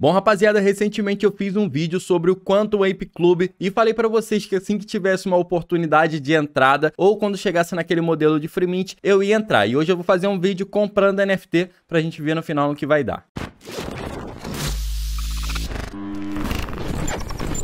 Bom, rapaziada, recentemente eu fiz um vídeo sobre o Quantum Ape Club e falei para vocês que assim que tivesse uma oportunidade de entrada ou quando chegasse naquele modelo de Freemint, eu ia entrar. E hoje eu vou fazer um vídeo comprando NFT pra gente ver no final no que vai dar.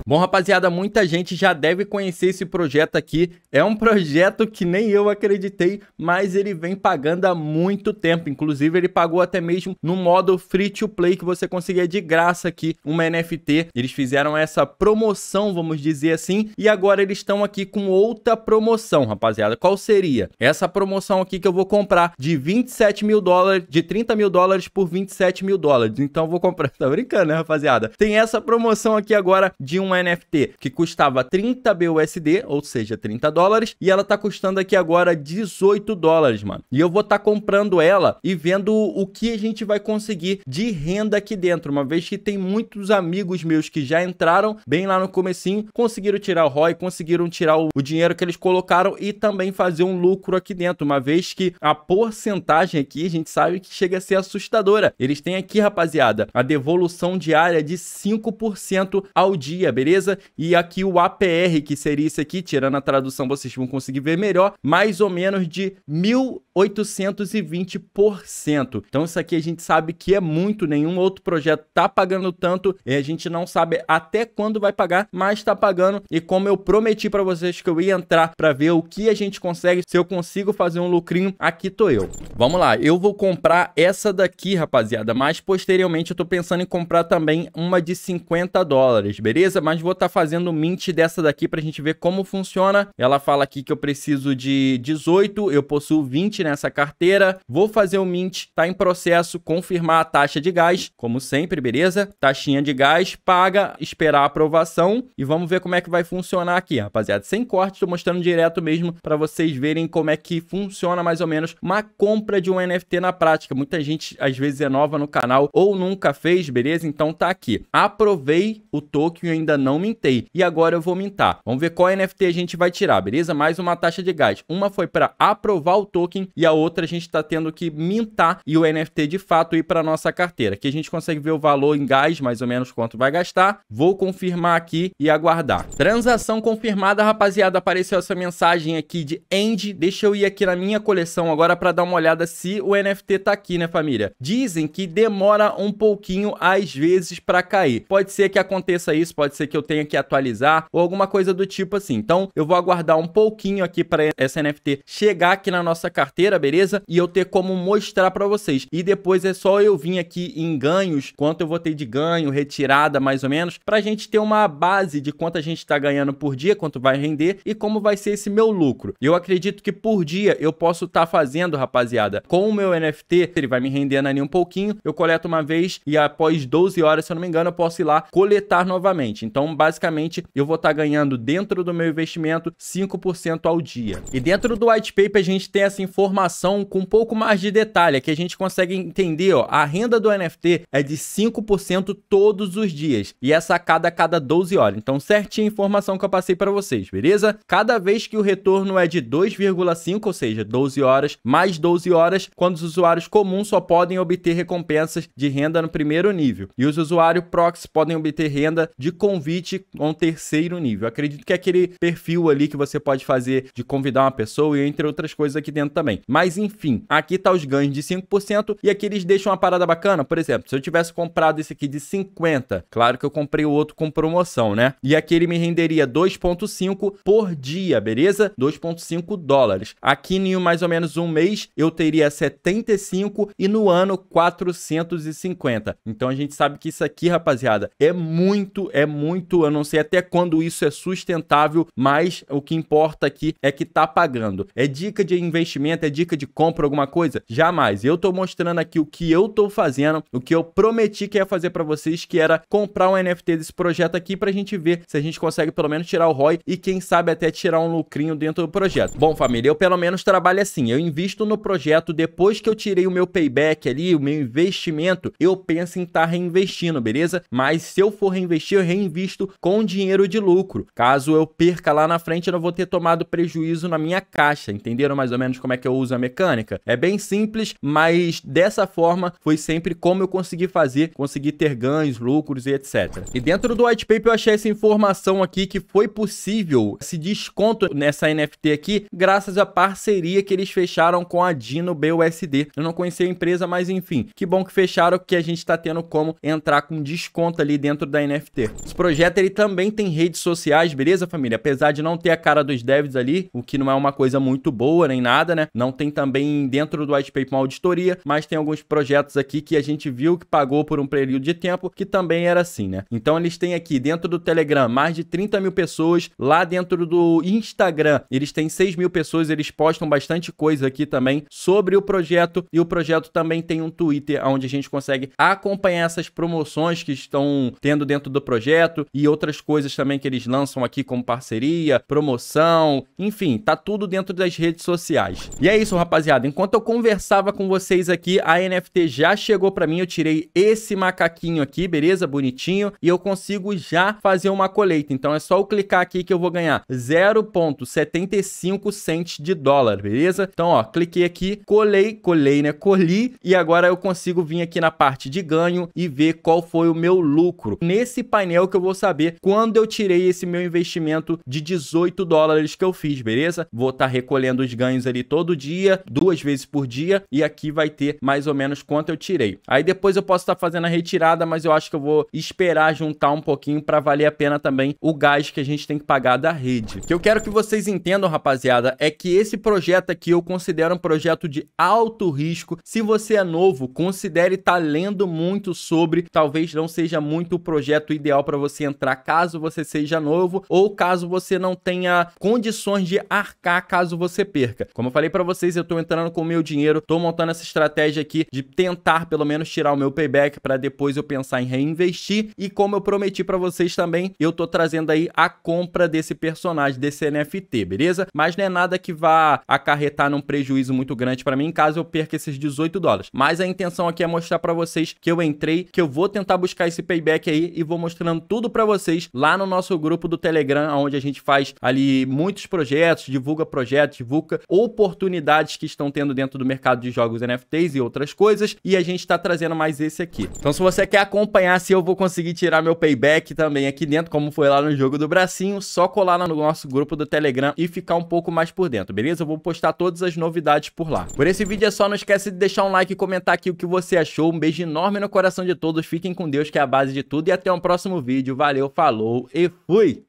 Bom, rapaziada, muita gente já deve conhecer esse projeto aqui. É um projeto que nem eu acreditei, mas ele vem pagando há muito tempo. Inclusive, ele pagou até mesmo no modo free to play que você conseguia de graça aqui uma NFT. Eles fizeram essa promoção, vamos dizer assim, e agora eles estão aqui com outra promoção, rapaziada. Qual seria? Essa promoção aqui que eu vou comprar de 27 mil dólares, de 30 mil dólares por 27 mil dólares. Então, eu vou comprar. Tá brincando, né, rapaziada? Tem essa promoção aqui agora de um NFT que custava 30 BUSD, ou seja, 30 dólares, e ela tá custando aqui agora 18 dólares, mano. E eu vou estar tá comprando ela e vendo o que a gente vai conseguir de renda aqui dentro, uma vez que tem muitos amigos meus que já entraram bem lá no comecinho, conseguiram tirar o ROI, conseguiram tirar o, o dinheiro que eles colocaram e também fazer um lucro aqui dentro, uma vez que a porcentagem aqui a gente sabe que chega a ser assustadora. Eles têm aqui, rapaziada, a devolução diária de 5% ao dia, beleza? beleza? E aqui o APR, que seria isso aqui, tirando a tradução, vocês vão conseguir ver melhor, mais ou menos de mil 820%. Então isso aqui a gente sabe que é muito, nenhum outro projeto tá pagando tanto e a gente não sabe até quando vai pagar, mas tá pagando e como eu prometi para vocês que eu ia entrar para ver o que a gente consegue, se eu consigo fazer um lucrinho, aqui tô eu. Vamos lá, eu vou comprar essa daqui, rapaziada, mas posteriormente eu tô pensando em comprar também uma de 50 dólares, beleza? Mas vou estar tá fazendo mint dessa daqui pra gente ver como funciona. Ela fala aqui que eu preciso de 18, eu possuo 20, nessa carteira, vou fazer o um mint, tá em processo, confirmar a taxa de gás, como sempre, beleza? Taxinha de gás, paga, esperar a aprovação e vamos ver como é que vai funcionar aqui, rapaziada. Sem corte, tô mostrando direto mesmo para vocês verem como é que funciona mais ou menos uma compra de um NFT na prática. Muita gente às vezes é nova no canal ou nunca fez, beleza? Então tá aqui. Aprovei o token e ainda não mintei. E agora eu vou mintar. Vamos ver qual NFT a gente vai tirar, beleza? Mais uma taxa de gás. Uma foi para aprovar o token e a outra a gente está tendo que mintar e o NFT de fato ir para nossa carteira. Que a gente consegue ver o valor em gás, mais ou menos quanto vai gastar. Vou confirmar aqui e aguardar. Transação confirmada, rapaziada. Apareceu essa mensagem aqui de End. Deixa eu ir aqui na minha coleção agora para dar uma olhada se o NFT tá aqui, né, família? Dizem que demora um pouquinho às vezes para cair. Pode ser que aconteça isso, pode ser que eu tenha que atualizar ou alguma coisa do tipo assim. Então, eu vou aguardar um pouquinho aqui para essa NFT chegar aqui na nossa carteira beleza? E eu ter como mostrar para vocês. E depois é só eu vir aqui em ganhos, quanto eu vou ter de ganho, retirada mais ou menos, a gente ter uma base de quanto a gente está ganhando por dia, quanto vai render e como vai ser esse meu lucro. Eu acredito que por dia eu posso estar tá fazendo, rapaziada, com o meu NFT, ele vai me rendendo ali um pouquinho, eu coleto uma vez e após 12 horas, se eu não me engano, eu posso ir lá coletar novamente. Então, basicamente, eu vou estar tá ganhando dentro do meu investimento 5% ao dia. E dentro do white paper a gente tem essa informação informação com um pouco mais de detalhe, que a gente consegue entender, ó, a renda do NFT é de 5% todos os dias e é sacada a cada 12 horas. Então, certinha a informação que eu passei para vocês, beleza? Cada vez que o retorno é de 2,5, ou seja, 12 horas mais 12 horas, quando os usuários comuns só podem obter recompensas de renda no primeiro nível e os usuários proxy podem obter renda de convite a terceiro nível. Acredito que é aquele perfil ali que você pode fazer de convidar uma pessoa e entre outras coisas aqui dentro também também. Mas enfim, aqui tá os ganhos de 5% e aqui eles deixam uma parada bacana. Por exemplo, se eu tivesse comprado esse aqui de 50, claro que eu comprei o outro com promoção, né? E aqui ele me renderia 2.5 por dia, beleza? 2.5 dólares. Aqui em mais ou menos um mês eu teria 75 e no ano 450. Então a gente sabe que isso aqui, rapaziada, é muito, é muito, eu não sei até quando isso é sustentável, mas o que importa aqui é que tá pagando. É dica de investimento, dica de compra alguma coisa? Jamais. Eu tô mostrando aqui o que eu tô fazendo, o que eu prometi que ia fazer para vocês, que era comprar um NFT desse projeto aqui pra gente ver se a gente consegue pelo menos tirar o ROI e quem sabe até tirar um lucrinho dentro do projeto. Bom, família, eu pelo menos trabalho assim. Eu invisto no projeto depois que eu tirei o meu payback ali, o meu investimento, eu penso em estar tá reinvestindo, beleza? Mas se eu for reinvestir, eu reinvisto com dinheiro de lucro. Caso eu perca lá na frente, eu não vou ter tomado prejuízo na minha caixa. Entenderam mais ou menos como é que eu uso a mecânica. É bem simples, mas dessa forma foi sempre como eu consegui fazer, consegui ter ganhos, lucros e etc. E dentro do white paper eu achei essa informação aqui que foi possível esse desconto nessa NFT aqui graças à parceria que eles fecharam com a Dino BUSD. Eu não conhecia a empresa, mas enfim, que bom que fecharam que a gente está tendo como entrar com desconto ali dentro da NFT. Esse projeto ele também tem redes sociais, beleza família? Apesar de não ter a cara dos devs ali, o que não é uma coisa muito boa nem nada, né? Não não tem também dentro do white paper uma auditoria, mas tem alguns projetos aqui que a gente viu que pagou por um período de tempo que também era assim, né? Então eles têm aqui dentro do Telegram mais de 30 mil pessoas, lá dentro do Instagram eles têm 6 mil pessoas, eles postam bastante coisa aqui também sobre o projeto e o projeto também tem um Twitter onde a gente consegue acompanhar essas promoções que estão tendo dentro do projeto e outras coisas também que eles lançam aqui como parceria, promoção, enfim, tá tudo dentro das redes sociais. E é é isso, rapaziada. Enquanto eu conversava com vocês aqui, a NFT já chegou para mim. Eu tirei esse macaquinho aqui, beleza? Bonitinho. E eu consigo já fazer uma colheita. Então é só eu clicar aqui que eu vou ganhar 0,75 cent de dólar, beleza? Então, ó, cliquei aqui, colei, colei, né? Colhi. E agora eu consigo vir aqui na parte de ganho e ver qual foi o meu lucro. Nesse painel que eu vou saber quando eu tirei esse meu investimento de 18 dólares que eu fiz, beleza? Vou estar tá recolhendo os ganhos ali todo dia dia, duas vezes por dia, e aqui vai ter mais ou menos quanto eu tirei. Aí depois eu posso estar tá fazendo a retirada, mas eu acho que eu vou esperar juntar um pouquinho para valer a pena também o gás que a gente tem que pagar da rede. O que eu quero que vocês entendam, rapaziada, é que esse projeto aqui eu considero um projeto de alto risco. Se você é novo, considere estar tá lendo muito sobre, talvez não seja muito o projeto ideal para você entrar caso você seja novo ou caso você não tenha condições de arcar caso você perca. Como eu falei para você vocês, eu tô entrando com o meu dinheiro, tô montando essa estratégia aqui de tentar pelo menos tirar o meu payback para depois eu pensar em reinvestir. E como eu prometi para vocês também, eu tô trazendo aí a compra desse personagem, desse NFT, beleza? Mas não é nada que vá acarretar num prejuízo muito grande para mim, caso eu perca esses 18 dólares. Mas a intenção aqui é mostrar para vocês que eu entrei, que eu vou tentar buscar esse payback aí e vou mostrando tudo para vocês lá no nosso grupo do Telegram, onde a gente faz ali muitos projetos, divulga projetos, divulga oportunidades novidades que estão tendo dentro do mercado de jogos NFTs e outras coisas, e a gente está trazendo mais esse aqui. Então se você quer acompanhar se eu vou conseguir tirar meu payback também aqui dentro, como foi lá no jogo do bracinho, só colar no nosso grupo do Telegram e ficar um pouco mais por dentro, beleza? Eu vou postar todas as novidades por lá. Por esse vídeo é só, não esquece de deixar um like e comentar aqui o que você achou. Um beijo enorme no coração de todos, fiquem com Deus que é a base de tudo e até o um próximo vídeo. Valeu, falou e fui!